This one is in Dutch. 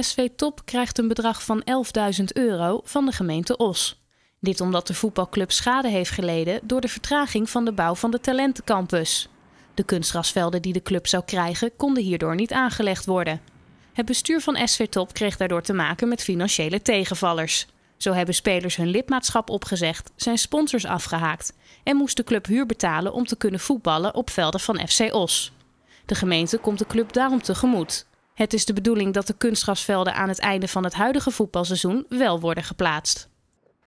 SV Top krijgt een bedrag van 11.000 euro van de gemeente Os. Dit omdat de voetbalclub schade heeft geleden door de vertraging van de bouw van de talentencampus. De kunstgrasvelden die de club zou krijgen konden hierdoor niet aangelegd worden. Het bestuur van SV Top kreeg daardoor te maken met financiële tegenvallers. Zo hebben spelers hun lidmaatschap opgezegd, zijn sponsors afgehaakt en moest de club huur betalen om te kunnen voetballen op velden van FC Os. De gemeente komt de club daarom tegemoet het is de bedoeling dat de kunstgrasvelden aan het einde van het huidige voetbalseizoen wel worden geplaatst.